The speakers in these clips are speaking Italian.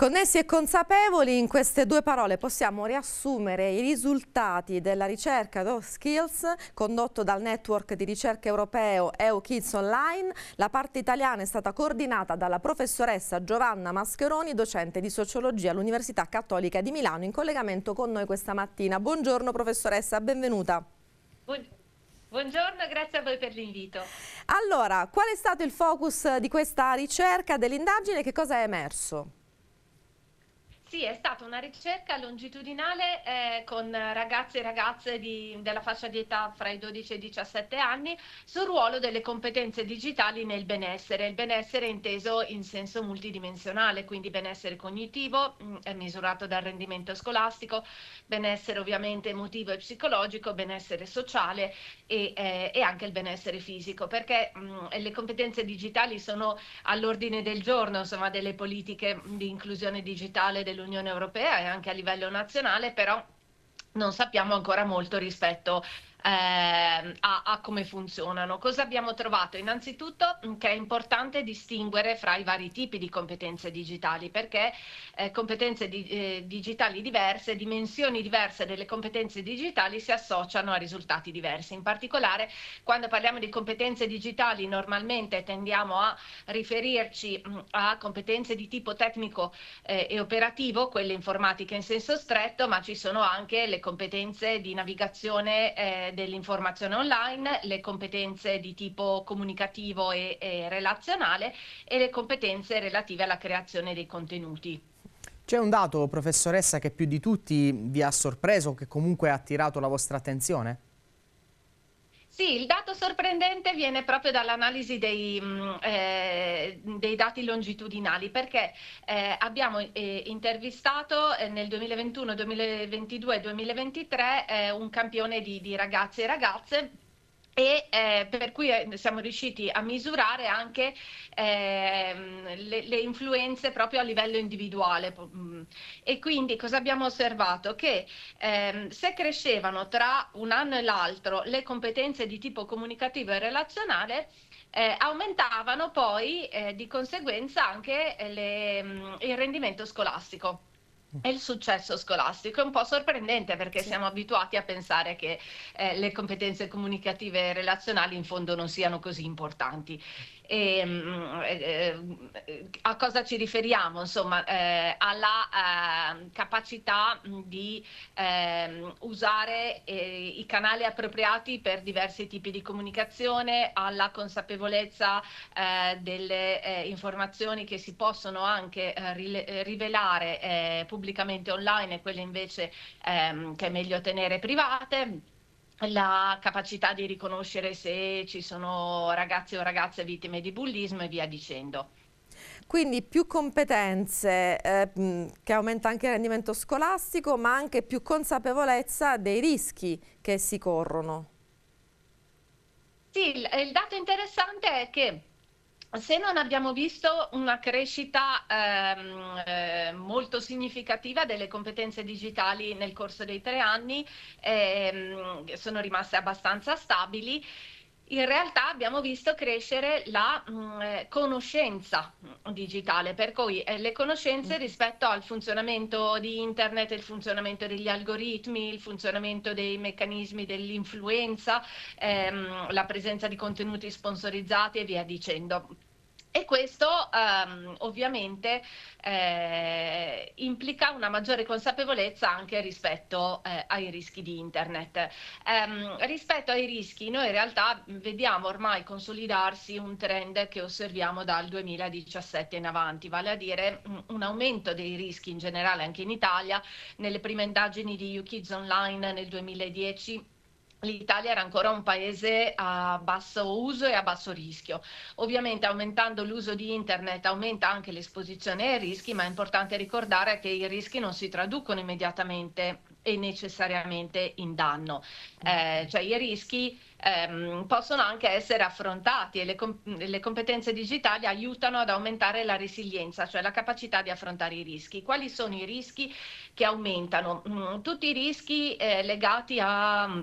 Connessi e consapevoli, in queste due parole possiamo riassumere i risultati della ricerca Dove Skills condotto dal network di ricerca europeo EU Kids Online. La parte italiana è stata coordinata dalla professoressa Giovanna Mascheroni, docente di sociologia all'Università Cattolica di Milano, in collegamento con noi questa mattina. Buongiorno professoressa, benvenuta. Buongiorno. Buongiorno, grazie a voi per l'invito. Allora, qual è stato il focus di questa ricerca, dell'indagine e che cosa è emerso? Sì, è stata una ricerca longitudinale eh, con ragazzi e ragazze di, della fascia di età fra i 12 e i 17 anni sul ruolo delle competenze digitali nel benessere. Il benessere inteso in senso multidimensionale, quindi benessere cognitivo, mh, mm, misurato dal rendimento scolastico, benessere ovviamente emotivo e psicologico, benessere sociale e, eh, e anche il benessere fisico, perché mh, mm, le competenze digitali sono all'ordine del giorno, insomma, delle politiche di inclusione digitale del dell'Unione Europea e anche a livello nazionale, però non sappiamo ancora molto rispetto eh, a, a, come funzionano. Cosa abbiamo trovato? Innanzitutto mm, che è importante distinguere fra i vari tipi di competenze digitali, perché eh, competenze di, eh, digitali diverse, dimensioni diverse delle competenze digitali si associano a risultati diversi. In particolare, quando parliamo di competenze digitali, normalmente tendiamo a riferirci mh, mm, a competenze di tipo tecnico eh, e operativo, quelle informatiche in senso stretto, ma ci sono anche le competenze di navigazione eh, dell'informazione online, le competenze di tipo comunicativo e, e relazionale e le competenze relative alla creazione dei contenuti. C'è un dato, professoressa, che più di tutti vi ha sorpreso, o che comunque ha attirato la vostra attenzione? Sì, il dato sorprendente viene proprio dall'analisi dei, mm, eh, dei, dati longitudinali, perché eh, abbiamo eh, intervistato eh, nel 2021, 2022 e 2023 un campione di, di ragazzi e ragazze e eh, per cui eh, siamo riusciti a misurare anche eh, le, le, influenze proprio a livello individuale. Mm. E quindi cosa abbiamo osservato? Che ehm, se crescevano tra un anno e l'altro le competenze di tipo comunicativo e relazionale, eh, aumentavano poi eh, di conseguenza anche eh, le, mm, il rendimento scolastico. È il successo scolastico è un po' sorprendente perché sì. siamo abituati a pensare che eh, le competenze comunicative e relazionali in fondo non siano così importanti. E, mm, eh, eh, a cosa ci riferiamo? Insomma, eh, alla ehm, capacità mm, di ehm, usare i canali appropriati per diversi tipi di comunicazione, alla consapevolezza delle informazioni che si possono anche rivelare pubblicamente online e quelle invece ehm, che è meglio tenere private la capacità di riconoscere se ci sono ragazzi o ragazze vittime di bullismo e via dicendo. Quindi più competenze eh, che aumenta anche il rendimento scolastico, ma anche più consapevolezza dei rischi che si corrono. Sì, il, il dato interessante è che se non abbiamo visto una crescita ehm, eh, molto significativa delle competenze digitali nel corso dei tre anni, ehm, sono rimaste abbastanza stabili in realtà abbiamo visto crescere la mh, mm, eh, conoscenza digitale, per cui eh, le conoscenze mm. rispetto al funzionamento di internet, il funzionamento degli algoritmi, il funzionamento dei meccanismi dell'influenza, ehm, la presenza di contenuti sponsorizzati e via dicendo. E questo um, ovviamente eh, implica una maggiore consapevolezza anche rispetto eh, ai rischi di internet. Um, rispetto ai rischi, noi in realtà vediamo ormai consolidarsi un trend che osserviamo dal 2017 in avanti, vale a dire mm, un aumento dei rischi in generale anche in Italia. Nelle prime indagini di YouKids Online nel 2010 l'Italia era ancora un paese a basso uso e a basso rischio. Ovviamente aumentando l'uso di internet aumenta anche l'esposizione ai rischi, ma è importante ricordare che i rischi non si traducono immediatamente e necessariamente in danno. Mm. Eh, cioè i rischi ehm, possono anche essere affrontati e le, com- le competenze digitali aiutano ad aumentare la resilienza, cioè la capacità di affrontare i rischi. Quali sono i rischi che aumentano? Mm, tutti i rischi eh, legati a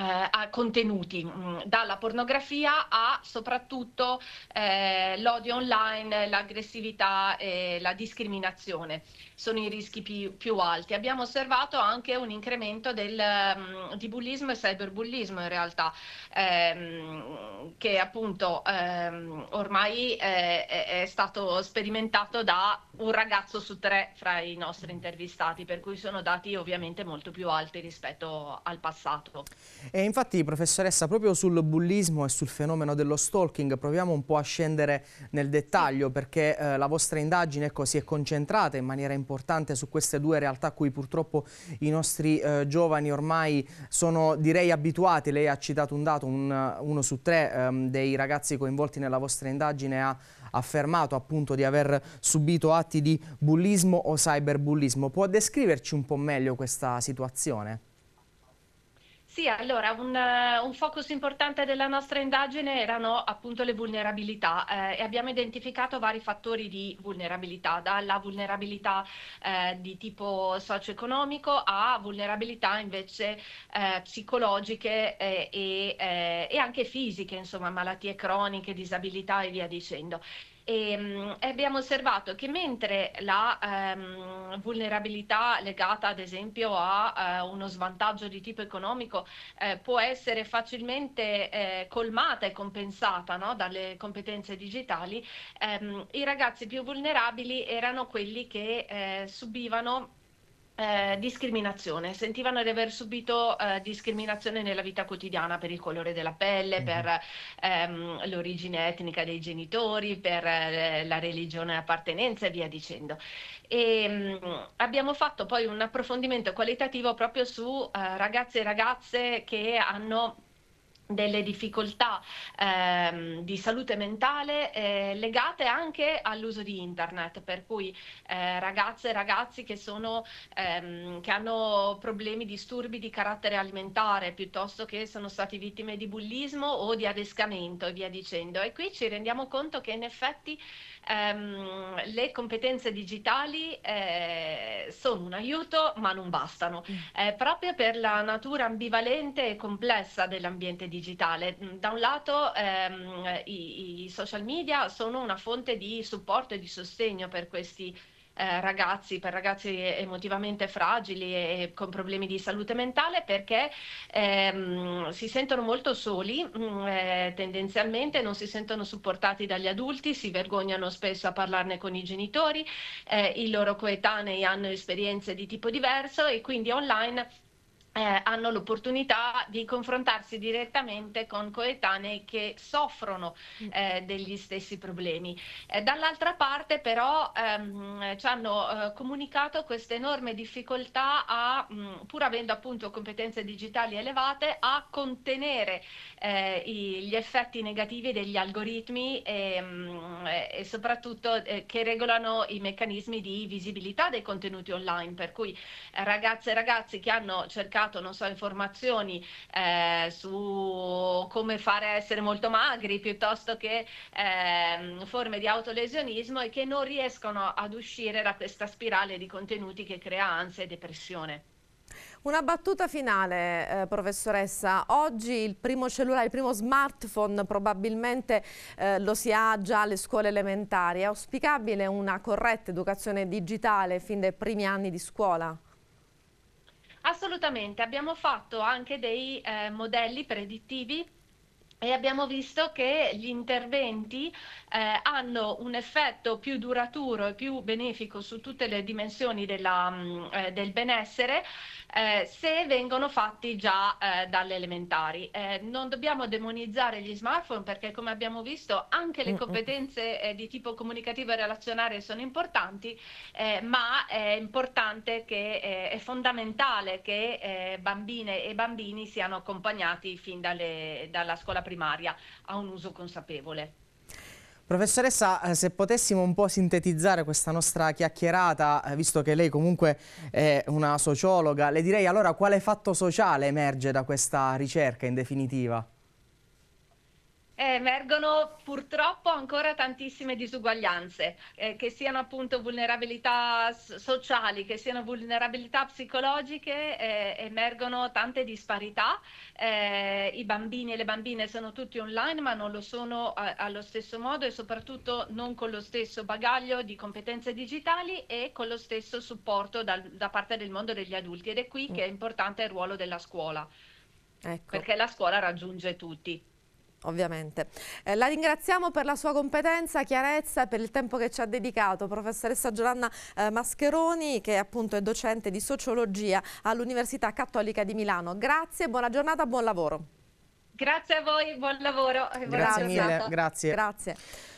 eh, a contenuti, mm, dalla pornografia a soprattutto eh, l'odio online, l'aggressività e la discriminazione sono i rischi più, più, alti. Abbiamo osservato anche un incremento del, mm, di bullismo e cyberbullismo in realtà, ehm, che appunto ehm, ormai eh, è stato sperimentato da un ragazzo su tre fra i nostri intervistati, per cui sono dati ovviamente molto più alti rispetto al passato. E infatti, professoressa, proprio sul bullismo e sul fenomeno dello stalking proviamo un po' a scendere nel dettaglio perché eh, la vostra indagine ecco, si è concentrata in maniera importante su queste due realtà a cui purtroppo i nostri eh, giovani ormai sono direi abituati. Lei ha citato un dato, un, uno su tre ehm, dei ragazzi coinvolti nella vostra indagine ha affermato appunto di aver subito atti di bullismo o cyberbullismo. Può descriverci un po' meglio questa situazione? Sì, allora un, un, focus importante della nostra indagine erano appunto le vulnerabilità eh, e abbiamo identificato vari fattori di vulnerabilità, dalla vulnerabilità eh, di tipo socio-economico a vulnerabilità invece eh, psicologiche eh, e, eh, e anche fisiche, insomma malattie croniche, disabilità e via dicendo e, ehm, e abbiamo osservato che mentre la ehm, vulnerabilità legata ad esempio a eh, uno svantaggio di tipo economico eh, può essere facilmente eh, colmata e compensata no? dalle competenze digitali, ehm, i ragazzi più vulnerabili erano quelli che eh, subivano eh, discriminazione, sentivano di aver subito eh, discriminazione nella vita quotidiana per il colore della pelle, mm-hmm. per ehm, l'origine etnica dei genitori, per eh, la religione appartenenza e via dicendo. E, mh, mm, abbiamo fatto poi un approfondimento qualitativo proprio su eh, ragazzi e ragazze che hanno delle difficoltà ehm, di salute mentale eh, legate anche all'uso di internet, per cui eh, ragazze e ragazzi che, sono, ehm, che hanno problemi, disturbi di carattere alimentare, piuttosto che sono stati vittime di bullismo o di adescamento e via dicendo. E qui ci rendiamo conto che in effetti ehm, le competenze digitali eh, sono un aiuto, ma non bastano, mm. eh, proprio per la natura ambivalente e complessa dell'ambiente digitale digitale. Mm, da un lato ehm, i, i, social media sono una fonte di supporto e di sostegno per questi eh, ragazzi, per ragazzi emotivamente fragili e, con problemi di salute mentale perché ehm, si sentono molto soli, mm, eh, tendenzialmente non si sentono supportati dagli adulti, si vergognano spesso a parlarne con i genitori, eh, i loro coetanei hanno esperienze di tipo diverso e quindi online eh, hanno l'opportunità di confrontarsi direttamente con coetanei che soffrono mm. eh, degli stessi problemi. Eh, dall'altra parte però ehm, ci hanno eh, comunicato questa enorme difficoltà a, mh, mm, pur avendo appunto competenze digitali elevate, a contenere eh, i, gli effetti negativi degli algoritmi e, mh, mm, e soprattutto eh, che regolano i meccanismi di visibilità dei contenuti online, per cui ragazze e ragazzi che hanno cercato cercato, non so, informazioni eh, su come fare a essere molto magri piuttosto che eh, forme di autolesionismo e che non riescono ad uscire da questa spirale di contenuti che crea ansia e depressione. Una battuta finale, eh, professoressa. Oggi il primo cellulare, il primo smartphone probabilmente eh, lo si ha già alle scuole elementari. È auspicabile una corretta educazione digitale fin dai primi anni di scuola? Assolutamente, abbiamo fatto anche dei eh, modelli predittivi e abbiamo visto che gli interventi eh, hanno un effetto più duraturo e più benefico su tutte le dimensioni della, mm, eh, del benessere eh, se vengono fatti già eh, dalle elementari. Eh, non dobbiamo demonizzare gli smartphone perché come abbiamo visto anche le mm, mm. competenze eh, di tipo comunicativo e relazionale sono importanti, ma è importante che è fondamentale che bambine e bambini siano accompagnati fin dalle, dalla scuola primaria primaria a un uso consapevole. Professoressa, eh, se potessimo un po' sintetizzare questa nostra chiacchierata, eh, visto che lei comunque è una sociologa, le direi allora quale fatto sociale emerge da questa ricerca in definitiva? Eh, emergono purtroppo ancora tantissime disuguaglianze, eh, che siano appunto vulnerabilità sociali, che siano vulnerabilità psicologiche, eh, emergono tante disparità. Eh, I bambini e le bambine sono tutti online, ma non lo sono a- allo stesso modo e soprattutto non con lo stesso bagaglio di competenze digitali e con lo stesso supporto dal, da parte del mondo degli adulti. Ed è qui che è importante il ruolo della scuola. Ecco. Perché la scuola raggiunge tutti. Ovviamente. Eh, la ringraziamo per la sua competenza, chiarezza e per il tempo che ci ha dedicato. Professoressa Giovanna eh, Mascheroni, che appunto è docente di sociologia all'Università Cattolica di Milano. Grazie, buona giornata, buon lavoro. Grazie a voi, buon lavoro. Grazie mille, grazie. grazie.